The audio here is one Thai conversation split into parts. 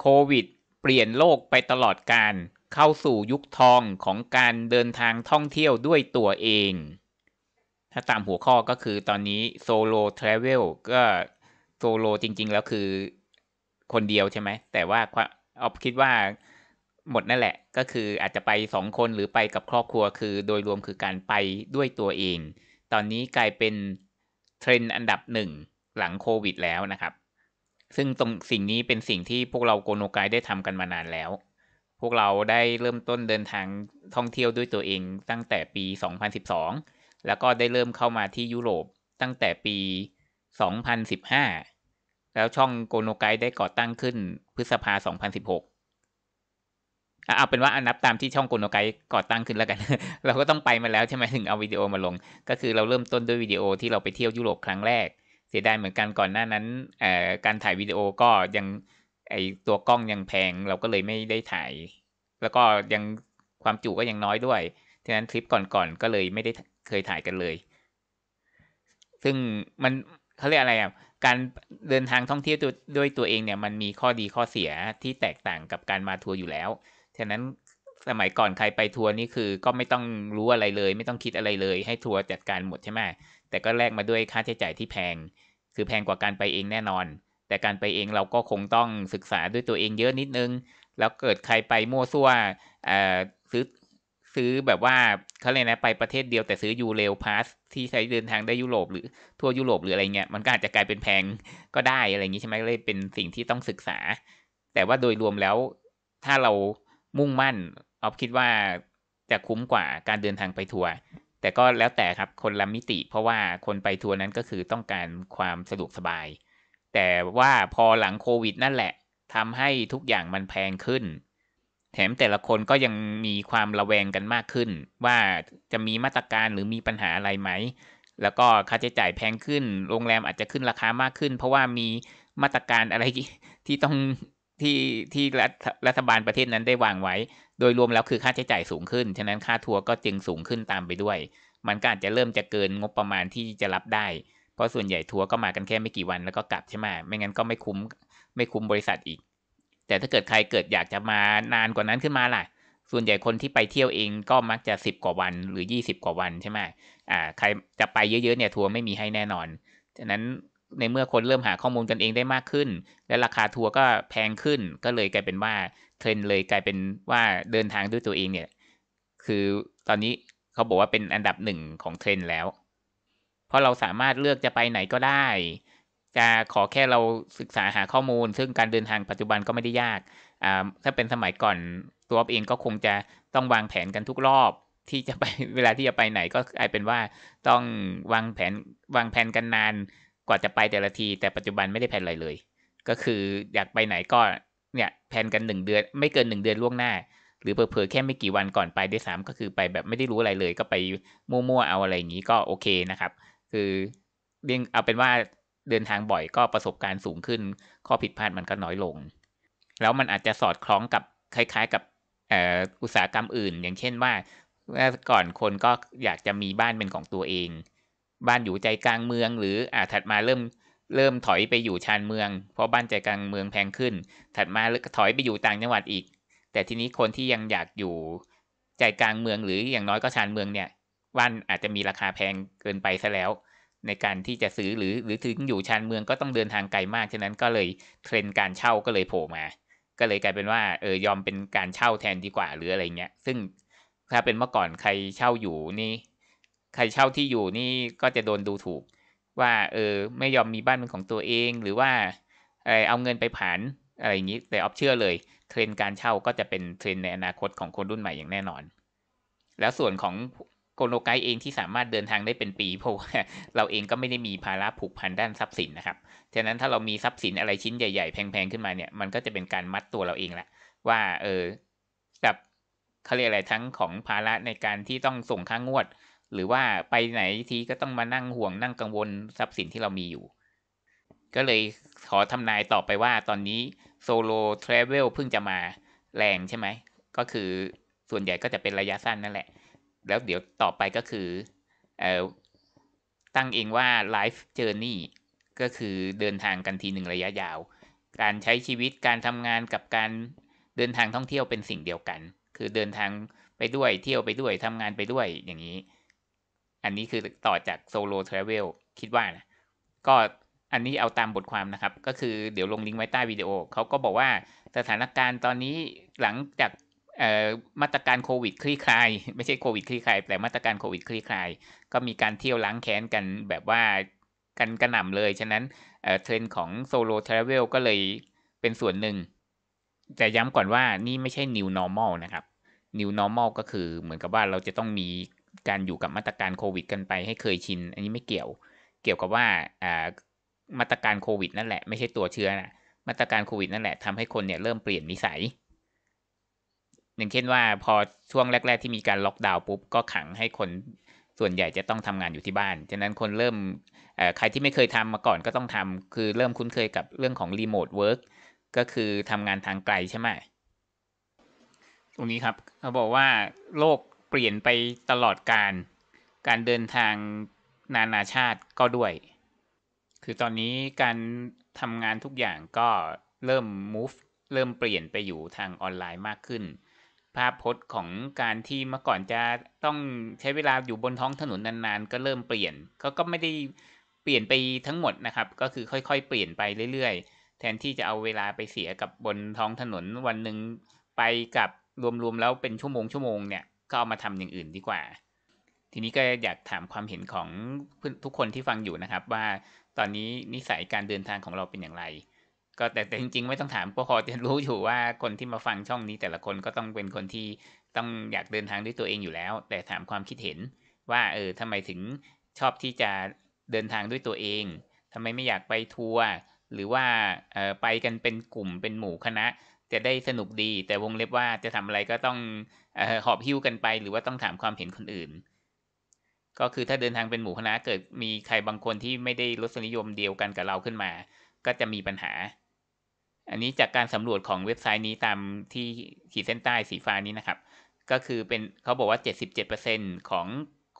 โควิดเปลี่ยนโลกไปตลอดการเข้าสู่ยุคทองของการเดินทางท่องเที่ยวด้วยตัวเอง ถ้าตามหัวข้อก็คือตอนนี้โซโลทราเวล ก็ โซโลจริงๆแล้วคือคนเดียวใช่ไหม แต่ว่าออฟคิดว่าหมดนั่นแหละ ก็คืออาจจะไปสองคนหรือไปกับครอบครัวคือโดยรวมคือการไปด้วยตัวเองตอนนี้กลายเป็นเทรนด์อันดับหนึ่งหลังโควิด แล้วนะครับซึ่งตรงสิ่งนี้เป็นสิ่งที่พวกเราโกโนกายได้ทำกันมานานแล้ว พวกเราได้เริ่มต้นเดินทางท่องเที่ยวด้วยตัวเองตั้งแต่ปี 2012 แล้วก็ได้เริ่มเข้ามาที่ยุโรปตั้งแต่ปี 2015 แล้วช่องโกโนไกได้ก่อตั้งขึ้นพฤษภา2016เอาเป็นว่าอนับตามที่ช่องโกโนไกก่อตั้งขึ้นแล้วกัน เราก็ต้องไปมาแล้วใช่ไหมถึงเอาวิดีโอมาลง ก็คือเราเริ่มต้นด้วยวิดีโอที่เราไปเที่ยวยุโรป ครั้งแรกเสียดายเหมือนกันก่อนหน้านั้นการถ่ายวิดีโอก็ยังไอตัวกล้องยังแพงเราก็เลยไม่ได้ถ่าย แล้วก็ยังความจุก็ยังน้อยด้วย ฉะนั้นคลิปก่อนๆก็เลยไม่ได้เคยถ่ายกันเลย ซึ่งมันเขาเรียกอะไรอ่ะการเดินทางท่องเที่ยวด้วยตัวเองเนี่ยมันมีข้อดีข้อเสียที่แตกต่างกับการมาทัวร์อยู่แล้ว ฉะนั้นสมัยก่อนใครไปทัวร์นี่คือก็ไม่ต้องรู้อะไรเลย ไม่ต้องคิดอะไรเลย ให้ทัวร์จัดการหมดใช่ไหมแต่ก็แลกมาด้วยค่าใช้จ่ายที่แพงคือแพงกว่าการไปเองแน่นอน แต่การไปเองเราก็คงต้องศึกษาด้วยตัวเองเยอะนิดนึง แล้วเกิดใครไปมั่วซั่วซื้อซื้อแบบว่าเขาเลยนะไปประเทศเดียว แต่ซื้อยูเรลพาสที่ใช้เดินทางได้ยุโรป หรือทั่วยุโรปหรืออะไรเงี้ยมันก็อาจจะกลายเป็นแพงก็ได้อะไรอย่างนี้ใช่ไหมเลยเป็นสิ่งที่ต้องศึกษา แต่ว่าโดยรวมแล้วถ้าเรามุ่งมั่นออฟคิดว่าจะคุ้มกว่าการเดินทางไปทัวร์แต่ก็แล้วแต่ครับคนละมิติ เพราะว่าคนไปทัวร์นั้นก็คือต้องการความสะดวกสบาย แต่ว่าพอหลังโควิดนั่นแหละทำให้ทุกอย่างมันแพงขึ้น แถมแต่ละคนก็ยังมีความระแวงกันมากขึ้น ว่าจะมีมาตรการหรือมีปัญหาอะไรไหม แล้วก็ค่าใช้จ่ายแพงขึ้น โรงแรมอาจจะขึ้นราคามากขึ้นเพราะว่ามีมาตรการอะไรที่ต้องที่ที่รัฐรัฐบาลประเทศนั้นได้วางไว้โดยรวมแล้วคือค่าใช้จ่ายสูงขึ้น ฉะนั้นค่าทัวร์ก็จึงสูงขึ้นตามไปด้วย มันก็อาจจะเริ่มจะเกินงบประมาณที่จะรับได้ เพราะส่วนใหญ่ทัวร์ก็มากันแค่ไม่กี่วันแล้วก็กลับใช่ไหมไม่งั้นก็ไม่คุ้มไม่คุ้มบริษัทอีก แต่ถ้าเกิดใครเกิดอยากจะมานานกว่านั้นขึ้นมาล่ะ ส่วนใหญ่คนที่ไปเที่ยวเองก็มักจะ 10 กว่าวันหรือ 20 กว่าวัน ใช่ไหมอ่า ใครจะไปเยอะๆเนี่ยทัวร์ไม่มีให้แน่นอน ฉะนั้นในเมื่อคนเริ่มหาข้อมูลกันเองได้มากขึ้น และราคาทัวร์ก็แพงขึ้นก็เลยกลายเป็นว่าเทรนเลยกลายเป็นว่าเดินทางด้วยตัวเองเนี่ย คือตอนนี้เขาบอกว่าเป็นอันดับหนึ่งของเทรนแล้ว เพราะเราสามารถเลือกจะไปไหนก็ได้ จะขอแค่เราศึกษาหาข้อมูล ซึ่งการเดินทางปัจจุบันก็ไม่ได้ยากถ้าเป็นสมัยก่อนตัวเองก็คงจะต้องวางแผนกันทุกรอบ ที่จะไป เวลาที่จะไปไหนก็กลายเป็นว่าต้องวางแผนวางแผนกันนานกว่าจะไปแต่ละที แต่ปัจจุบันไม่ได้แผนอะไรเลย ก็คืออยากไปไหนก็เนี่ยแผนกันหนึ่งเดือนไม่เกินหนึ่งเดือนล่วงหน้า หรือเผลอแค่ไม่กี่วันก่อนไปด้วยซ้ำก็คือไปแบบไม่ได้รู้อะไรเลย ก็ไปมั่วๆเอาอะไรอย่างนี้ก็โอเคนะครับ คือเรียงเอาเป็นว่าเดินทางบ่อยก็ประสบการณ์สูงขึ้น ข้อผิดพลาดมันก็น้อยลง แล้วมันอาจจะสอดคล้องกับคล้าย ๆกับอุตสาหกรรมอื่น อย่างเช่นว่าเมื่อก่อนคนก็อยากจะมีบ้านเป็นของตัวเอง บ้านอยู่ใจกลางเมืองหรืออาถัดมาเริ่มเริ่มถอยไปอยู่ชานเมือง เพราะบ้านใจกลางเมืองแพงขึ้น ถัดมาถอยไปอยู่ต่างจังหวัดอีก แต่ทีนี้คนที่ยังอยากอยู่ ใจกลางเมืองหรืออย่างน้อยก็ชานเมืองเนี่ย บ้านอาจจะมีราคาแพงเกินไปซะแล้ว ในการที่จะซื้อหรือหรือถึงอยู่ชานเมืองก็ต้องเดินทางไกลมาก ฉะนั้นก็เลยเทรนการเช่าก็เลยโผล่มา ก็เลยกลายเป็นว่าเออยอมเป็นการเช่าแทนดีกว่าหรืออะไรเงี้ย ซึ่งถ้าเป็นเมื่อก่อนใครเช่าอยู่นี่ ใครเช่าที่อยู่นี่ก็จะโดนดูถูกว่าเออไม่ยอมมีบ้านเป็นของตัวเองหรือว่าเอออเาเงินไปผ่านอะไรอย่างนี้ แต่ออฟเชื่อเลยเทรนการเช่าก็จะเป็นเทรนในอนาคตของคนรุ่นใหม่อย่างแน่นอน แล้วส่วนของโกโนไกเองที่สามารถเดินทางได้เป็นปีเพราะว่าเราเองก็ไม่ได้มีภาระผูกพันด้านทรัพย์สินนะครับฉะนั้นถ้าเรามีทรัพย์สินอะไรชิ้นใหญ่ ๆ แพงๆขึ้นมาเนี่ยมันก็จะเป็นการมัดตัวเราเองแหละว่าเออกับเขาเรียกอะไรทั้งของภาระในการที่ต้องส่งค่างวดหรือว่าไปไหนทีก็ต้องมานั่งห่วงนั่งกังวลทรัพย์สินที่เรามีอยู่ ก็เลยขอทำนายต่อไปว่าตอนนี้โซโลทราเวลเพิ่งจะมาแรงใช่ไหม ก็คือส่วนใหญ่ก็จะเป็นระยะสั้นนั่นแหละ แล้วเดี๋ยวต่อไปก็คือ เออตั้งเองว่าไลฟ์เจอร์นี่ก็คือเดินทางกันทีหนึ่งระยะยาว การใช้ชีวิต การทำงานกับการเดินทางท่องเที่ยวเป็นสิ่งเดียวกัน คือเดินทางไปด้วยเที่ยวไปด้วยทำงานไปด้วยอย่างนี้อันนี้คือต่อจากโซโลทราเวลคิดว่านะ ก็อันนี้เอาตามบทความนะครับ ก็คือเดี๋ยวลงลิงก์ไว้ใต้วิดีโอ เขาก็บอกว่าสถานการณ์ตอนนี้หลังจากมาตรการโควิดคลี่คลาย ไม่ใช่โควิดคลี่คลายแต่ มาตรการโควิดคลี่คลาย ก็มีการเที่ยวล้างแค้นกันแบบว่ากันกระหน่ำเลย ฉะนั้นเทรนด์ของโซโลทราเวลก็เลยเป็นส่วนหนึ่ง แต่ย้ำก่อนว่านี่ไม่ใช่ new normal นะครับ new normal ก็คือเหมือนกับว่าเราจะต้องมีการอยู่กับมาตรการโควิดกันไปให้เคยชิน อันนี้ไม่เกี่ยวเกี่ยวกับว่ามาตรการโควิด นั่นแหละไม่ใช่ตัวเชื้อนะมาตรการโควิดนั่นแหละทำให้คนเนี่ยเริ่มเปลี่ยนนิสัยอย่างเช่นว่าพอช่วงแรก ๆที่มีการล็อกดาวน์ปุ๊บก็ขังให้คนส่วนใหญ่จะต้องทำงานอยู่ที่บ้าน ฉะนั้นคนเริ่มใครที่ไม่เคยทำมาก่อนก็ต้องทำ คือเริ่มคุ้นเคยกับเรื่องของรีโมทเวิร์กก็คือทำงานทางไกลใช่ไหมตรงนี้ครับเขาบอกว่าโลกเปลี่ยนไปตลอดการ การเดินทางนานาชาติก็ด้วย คือตอนนี้การทำงานทุกอย่างก็เริ่ม move เริ่มเปลี่ยนไปอยู่ทางออนไลน์มากขึ้น ภาพพจน์ของการที่เมื่อก่อนจะต้องใช้เวลาอยู่บนท้องถนนนานๆ ก็เริ่มเปลี่ยน ก็ก็ไม่ได้เปลี่ยนไปทั้งหมดนะครับ ก็คือค่อยๆ เปลี่ยนไปเรื่อย ๆ แทนที่จะเอาเวลาไปเสียกับบนท้องถนนวันหนึ่งไปกับรวมๆแล้วเป็นชั่วโมงชั่วโมงเนี่ยก็เอามาทำอย่างอื่นดีกว่า ทีนี้ก็อยากถามความเห็นของทุกคนที่ฟังอยู่นะครับว่าตอนนี้นิสัยการเดินทางของเราเป็นอย่างไร ก็แต่แต่จริงๆไม่ต้องถามก็พอจะรู้อยู่ว่าคนที่มาฟังช่องนี้แต่ละคนก็ต้องเป็นคนที่ต้องอยากเดินทางด้วยตัวเองอยู่แล้ว แต่ถามความคิดเห็นว่าเออทำไมถึงชอบที่จะเดินทางด้วยตัวเอง ทำไมไม่อยากไปทัวร์หรือว่าไปกันเป็นกลุ่มเป็นหมู่คณะจะได้สนุกดีแต่วงเล็บว่าจะทำอะไรก็ต้องอหอบหิ้วกันไป หรือว่าต้องถามความเห็นคนอื่น ก็คือถ้าเดินทางเป็นหมู่คณะเกิดมีใครบางคนที่ไม่ได้รสนิยมเดียวกันกับเราขึ้นมา ก็จะมีปัญหา อันนี้จากการสำรวจของเว็บไซต์นี้ตามที่ขีดเส้นใต้สีฟ้านี้นะครับ ก็คือเป็นเขาบอกว่า77%ของ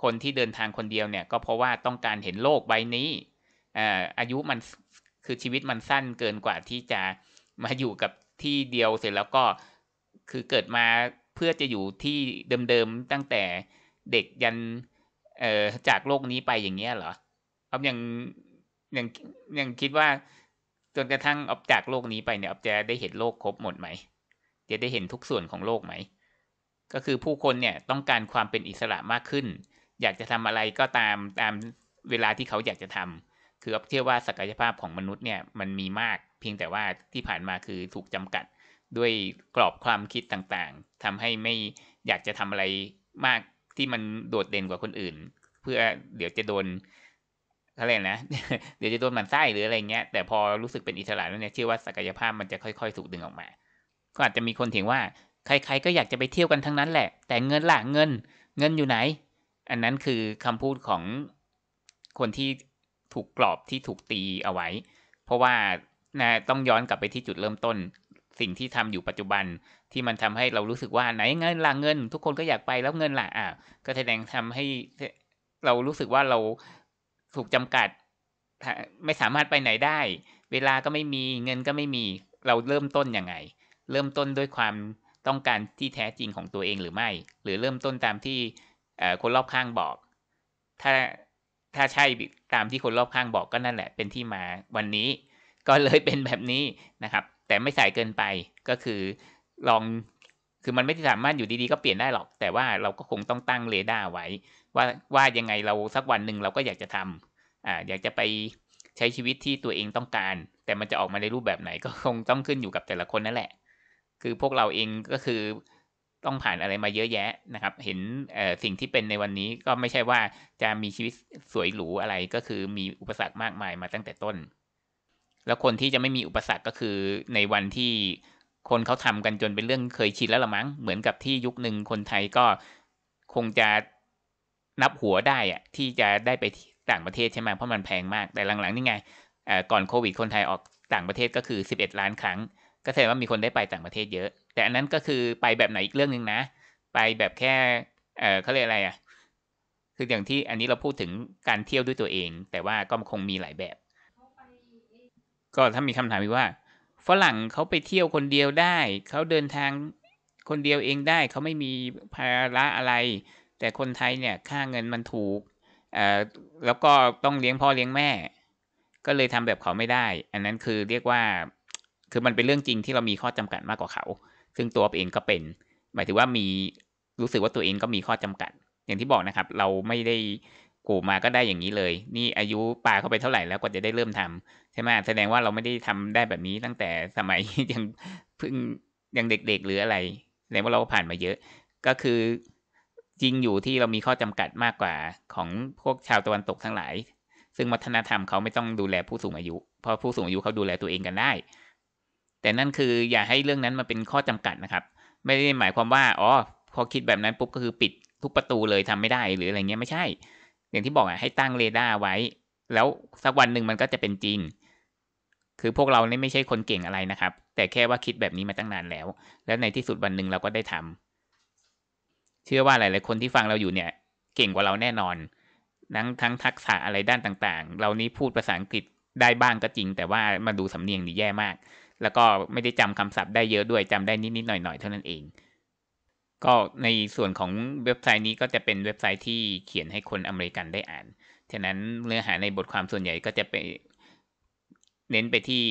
คนที่เดินทางคนเดียวเนี่ย ก็เพราะว่าต้องการเห็นโลกใบนี้อายุมันคือชีวิตมันสั้นเกินกว่าที่จะมาอยู่กับที่เดียวเสร็จแล้วก็คือเกิดมาเพื่อจะอยู่ที่เดิมๆตั้งแต่เด็กยันเอ่อจากโลกนี้ไปอย่างเงี้ยเหรออ๊อยังยังยังคิดว่าจนกระทั่งออกจากโลกนี้ไปเนี่ยออกจะได้เห็นโลกครบหมดไหมจะได้เห็นทุกส่วนของโลกไหม ก็คือผู้คนเนี่ยต้องการความเป็นอิสระมากขึ้น อยากจะทำอะไรก็ตามตามเวลาที่เขาอยากจะทำคืออเชื่อว่าศักยภาพของมนุษย์เนี่ยมันมีมากเพียงแต่ว่าที่ผ่านมาคือถูกจำกัดด้วยกรอบความคิดต่างๆ ทำให้ไม่อยากจะทำอะไรมากที่มันโดดเด่นกว่าคนอื่น เพื่อเดี๋ยวจะโดนอะไรนะ เดี๋ยวจะโดนมันไส้หรืออะไรเงี้ยแต่พอรู้สึกเป็นอิสระแล้วเนี่ยเชื่อว่าศักยภาพมันจะค่อยๆถูกดึงออกมา ก็อาจจะมีคนเถียงว่าใครๆก็อยากจะไปเที่ยวกันทั้งนั้นแหละ แต่เงินล่ะเงินเงินอยู่ไหน อันนั้นคือคำพูดของคนที่ถูกกรอบที่ถูกตีเอาไว้ เพราะว่านะต้องย้อนกลับไปที่จุดเริ่มต้นสิ่งที่ทำอยู่ปัจจุบันที่มันทำให้เรารู้สึกว่าไหนเงินล่ะเงิน ทุกคนก็อยากไปแล้วเงินล่ะอ่ะก็แสดงทำให้เรารู้สึกว่าเราถูกจำกัดไม่สามารถไปไหนได้ เวลาก็ไม่มีเงินก็ไม่มีเราเริ่มต้นยังไง เริ่มต้นด้วยความต้องการที่แท้จริงของตัวเองหรือไม่ หรือเริ่มต้นตามที่คนรอบข้างบอก ถ้าถ้าใช่ตามที่คนรอบข้างบอกก็นั่นแหละเป็นที่มาวันนี้ก็เลยเป็นแบบนี้นะครับ แต่ไม่สายเกินไปก็คือ ลองคือมันไม่สามารถอยู่ดีๆก็เปลี่ยนได้หรอก แต่ว่าเราก็คงต้องตั้งเรดาร์ไว้ ว่าว่ายังไงเราสักวันหนึ่งเราก็อยากจะทำอ่าอยากจะไปใช้ชีวิตที่ตัวเองต้องการ แต่มันจะออกมาในรูปแบบไหนก็คงต้องขึ้นอยู่กับแต่ละคนนั่นแหละ คือพวกเราเองก็คือต้องผ่านอะไรมาเยอะแยะนะครับ เห็นสิ่งที่เป็นในวันนี้ก็ไม่ใช่ว่าจะมีชีวิตสวยหรูอะไรก็คือมีอุปสรรคมากมาย มาตั้งแต่ต้น แล้วคนที่จะไม่มีอุปสรรคก็คือในวันที่คนเขาทำกันจนเป็นเรื่องเคยชินแล้วละมั้ง เหมือนกับที่ยุคหนึ่งคนไทยก็คงจะนับหัวได้อะที่จะได้ไปต่างประเทศใช่ไหมเพราะมันแพงมาก แต่หลังๆนี่ไงก่อนโควิด คนไทยออกต่างประเทศก็คือ 11 ล้านครั้งก็แสดงว่ามีคนได้ไปต่างประเทศเยอะ แต่อันนั้นก็คือไปแบบไหนอีกเรื่องหนึ่งนะ ไปแบบแค่เออเขาเรียกอะไรอะ่ะคืออย่างที่อันนี้เราพูดถึงการเที่ยวด้วยตัวเอง แต่ว่าก็คงมีหลายแบบ ก็ถ้ามีคำถามว่าฝรั่งเขาไปเที่ยวคนเดียวได้เขาเดินทางคนเดียวเองได้เขาไม่มีภาระอะไร แต่คนไทยเนี่ยค่าเงินมันถูกเอ่อแล้วก็ต้องเลี้ยงพ่อเลี้ยงแม่ ก็เลยทำแบบเขาไม่ได้ อันนั้นคือเรียกว่าคือมันเป็นเรื่องจริงที่เรามีข้อจำกัดมากกว่าเขา ซึ่งตัวเองก็เป็น หมายถึงว่ามีรู้สึกว่าตัวเองก็มีข้อจำกัด อย่างที่บอกนะครับ เราไม่ได้กูมาก็ได้อย่างนี้เลย นี่อายุป่าเข้าไปเท่าไหร่แล้วกว่าจะได้เริ่มทำใช่ไหมแสดงว่าเราไม่ได้ทำได้แบบนี้ตั้งแต่สมัยยังเพิ่งยังเด็ก ๆหรืออะไรแสดงว่าเราผ่านมาเยอะ ก็คือ จริงอยู่ที่เรามีข้อจำกัดมากกว่าของพวกชาวตะวันตกทั้งหลาย ซึ่งวัฒนธรรมเขาไม่ต้องดูแลผู้สูงอายุ เพราะผู้สูงอายุเขาดูแลตัวเองกันได้แต่นั่นคืออย่าให้เรื่องนั้นมาเป็นข้อจำกัดนะครับ ไม่ได้หมายความว่า อ๋อ พอคิดแบบนั้นปุ๊บก็คือปิดทุกประตูเลยทำไม่ได้ หรืออะไรเงี้ยไม่ใช่ อย่างที่บอกอ่ะให้ตั้งเรดาร์ไว้ แล้วสักวันหนึ่งมันก็จะเป็นจริง คือพวกเราเนี่ยไม่ใช่คนเก่งอะไรนะครับ แต่แค่ว่าคิดแบบนี้มาตั้งนานแล้ว แล้วในที่สุดวันหนึ่งเราก็ได้ทำ เชื่อว่าหลาย ๆ คนที่ฟังเราอยู่เนี่ยเก่งกว่าเราแน่นอน ทั้งทั้งทักษะอะไรด้านต่างๆ เรานี้พูดภาษาอังกฤษได้บ้างก็จริง แต่ว่ามาดูสำเนียงนี่แย่มากแล้วก็ไม่ได้จำคำศัพท์ได้เยอะด้วยจำได้นิดๆหน่อย ๆ เท่านั้นเอง ก็ในส่วนของเว็บไซต์นี้ก็จะเป็นเว็บไซต์ที่เขียนให้คนอเมริกันได้อ่าน ฉะนั้นเนื้อหาในบทความส่วนใหญ่ก็จะไปเน้นไปที่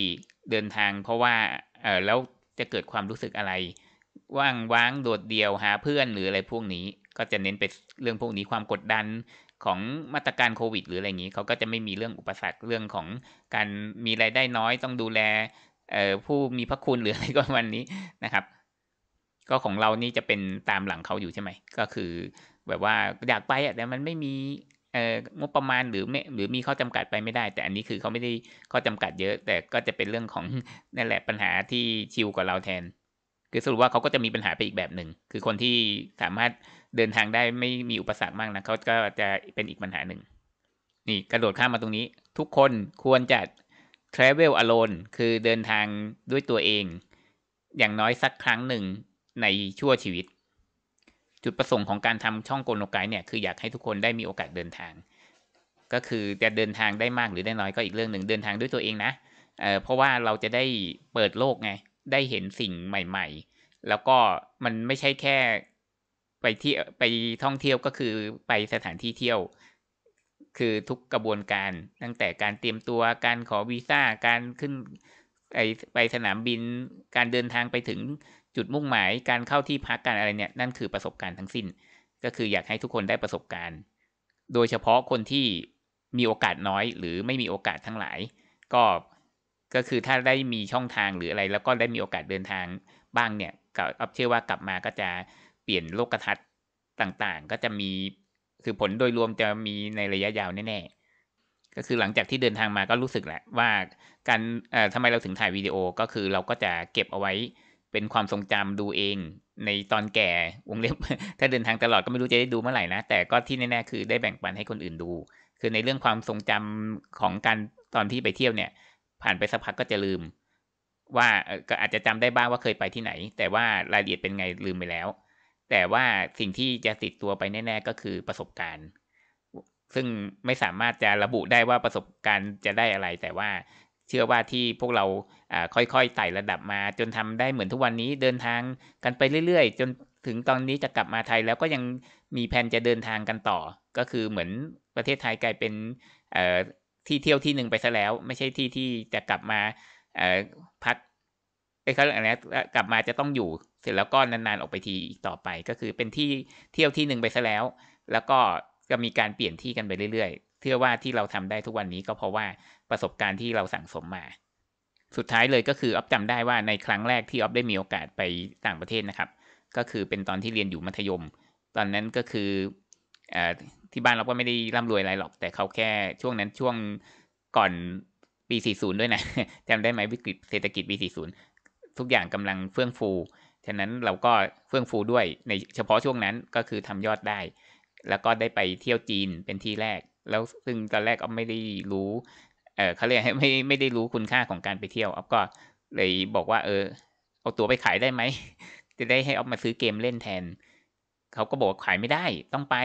เดินทาง เพราะว่าเออแล้วจะเกิดความรู้สึกอะไรว่างว้างโดดเดี่ยวหาเพื่อนหรืออะไรพวกนี้ก็จะเน้นไปเรื่องพวกนี้ความกดดันของมาตรการโควิด หรืออะไรอย่างนี้เขาก็จะไม่มีเรื่องอุปสรรคเรื่องของการมีรายได้น้อยต้องดูแลออผู้มีพระคุณหรืออะไรก็วันนี้นะครับ ก็ของเรานี่จะเป็นตามหลังเขาอยู่ใช่ไหมก็คือ แบบว่าอยากไปอ่ะแต่มันไม่มีเอองบประมาณหรือไม่หรือมีข้อจำกัดไปไม่ได้ แต่อันนี้คือเขาไม่ได้ข้อจำกัดเยอะ แต่ก็จะเป็นเรื่องของนั่นแหละปัญหาที่ชิวกว่าเราแทน คือสรุปว่าเขาก็จะมีปัญหาไปอีกแบบหนึ่งคือคนที่สามารถเดินทางได้ไม่มีอุปสรรคมากนะเขาก็จะเป็นอีกปัญหาหนึ่งนี่กระโดดข้ามมาตรงนี้ ทุกคนควรจะ travel alone คือเดินทางด้วยตัวเอง อย่างน้อยสักครั้งหนึ่งในชั่วชีวิต จุดประสงค์ของการทำช่องโกโนไกเนี่ยคืออยากให้ทุกคนได้มีโอกาสเดินทาง ก็คือจะเดินทางได้มากหรือได้น้อยก็อีกเรื่องหนึ่งเดินทางด้วยตัวเองนะเเพราะว่าเราจะได้เปิดโลกไงได้เห็นสิ่งใหม่ ๆ แล้วก็มันไม่ใช่แค่ไปที่ไปท่องเที่ยวก็คือไปสถานที่เที่ยวคือทุกกระบวนการตั้งแต่การเตรียมตัวการขอวีซ่าการขึ้นไปสนามบินการเดินทางไปถึงจุดมุ่งหมาย การเข้าที่พักการอะไรเนี่ยนั่นคือประสบการณ์ทั้งสิ้น ก็คืออยากให้ทุกคนได้ประสบการณ์ โดยเฉพาะคนที่มีโอกาสน้อย หรือไม่มีโอกาสทั้งหลาย ก็ก็คือถ้าได้มีช่องทางหรืออะไรแล้วก็ได้มีโอกาสเดินทางบ้างเนี่ยกับเชื่อว่ากลับมาก็จะเปลี่ยนโลกทัศน์ต่างๆ ก็จะมีคือผลโดยรวมจะมีในระยะยาวแน่ ๆ ก็คือหลังจากที่เดินทางมาก็รู้สึกแหละ ว่าการทำไมเราถึงถ่ายวิดีโอ ก็คือเราก็จะเก็บเอาไว้ เป็นความทรงจำดูเอง ในตอนแก่วงเล็บ ถ้าเดินทางตลอดก็ไม่รู้จะได้ดูเมื่อไหร่นะแต่ก็ที่แน่ ๆ คือได้แบ่งปันให้คนอื่นดู คือในเรื่องความทรงจำของการตอนที่ไปเที่ยวเนี่ย ผ่านไปสักพักก็จะลืม ว่าก็อาจจะจำได้บ้างว่าเคยไปที่ไหน แต่ว่ารายละเอียดเป็นไงลืมไปแล้วแต่ว่าสิ่งที่จะติดตัวไปแน่ๆก็คือประสบการณ์ ซึ่งไม่สามารถจะระบุได้ว่าประสบการณ์จะได้อะไร แต่ว่าเชื่อว่าที่พวกเราค่อยๆไต่ระดับมา จนทำได้เหมือนทุกวันนี้เดินทางกันไปเรื่อยๆจนถึงตอนนี้จะกลับมาไทยแล้วก็ยังมีแผนจะเดินทางกันต่อ ก็คือเหมือนประเทศไทยกลายเป็นที่เที่ยวที่หนึ่งไปซะแล้ว ไม่ใช่ที่ที่จะกลับมาพักไอ้เขาอะไรกลับมาจะต้องอยู่เสร็จแล้วก็นานๆ ออกไปทีอีกต่อไป ก็คือเป็นที่เที่ยวที่หนึ่งไปซะแล้ว แล้วก็จะมีการเปลี่ยนที่กันไปเรื่อย ๆเชื่อว่าที่เราทำได้ทุกวันนี้ก็เพราะว่าประสบการณ์ที่เราสั่งสมมา สุดท้ายเลยก็คือออฟจำได้ว่าในครั้งแรกที่ออฟได้มีโอกาสไปต่างประเทศนะครับ ก็คือเป็นตอนที่เรียนอยู่มัธยม ตอนนั้นก็คืออที่บ้านเราก็ไม่ได้ร่ำรวยอะไรหรอกแต่เขาแค่ ช่วงนั้นช่วงก่อนปี40ด้วยนะจำได้ไหมวิกฤตเศรษฐกิจปี40ทุกอย่างกำลังเฟื่องฟูฉะนั้นเราก็เฟื่องฟูด้วยในเฉพาะช่วงนั้นก็คือทำยอดได้ แล้วก็ได้ไปเที่ยวจีนเป็นที่แรก แล้วซึ่งตอนแรกอ็ไม่ได้รู้เออเขาเรียกไม่ไม่ได้รู้คุณค่าของการไปเที่ยวออฟก็เลยบอกว่า เออเอาตั๋วไปขายได้ไหมจะได้ให้ออฟมาซื้อเกมเล่นแทนเขาก็บอกขายไม่ได้ต้องไป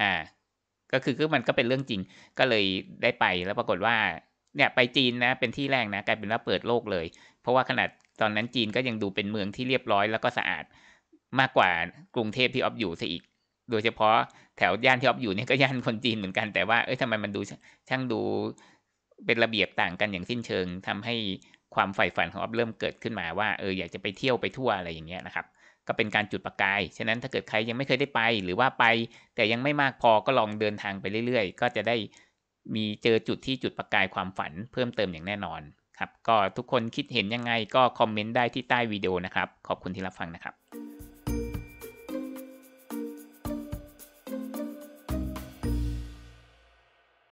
อ่า ก็คือคือมันก็เป็นเรื่องจริงก็เลยได้ไปแล้วปรากฏว่า เนี่ยไปจีนนะเป็นที่แรกนะ กลายเป็นว่าเปิดโลกเลยเพราะว่าขนาดตอนนั้นจีนก็ยังดูเป็นเมืองที่เรียบร้อย แล้วก็สะอาดมากกว่ากรุงเทพที่ออฟอยู่ซะอีก โดยเฉพาะแถวย่านที่ออฟอยู่เนี่ยก็ย่านคนจีนเหมือนกันแต่ว่าเอ้ยทำไมมันดูช่างดูเป็นระเบียบต่างกันอย่างสิ้นเชิง ทำให้ความใฝ่ฝันของออฟเริ่มเกิดขึ้นมาว่าเอออยากจะไปเที่ยวไปทั่วอะไรอย่างเงี้ยนะครับ ก็เป็นการจุดประกายฉะนั้นถ้าเกิดใครยังไม่เคยได้ไปหรือว่าไป แต่ยังไม่มากพอก็ลองเดินทางไปเรื่อยๆ ก็จะได้มีเจอจุดที่จุดประกายความฝันเพิ่มเติมอย่างแน่นอนครับ ก็ทุกคนคิดเห็นยังไงก็คอมเมนต์ได้ที่ใต้วิดีโอนะครับ ขอบคุณที่รับฟังนะครับ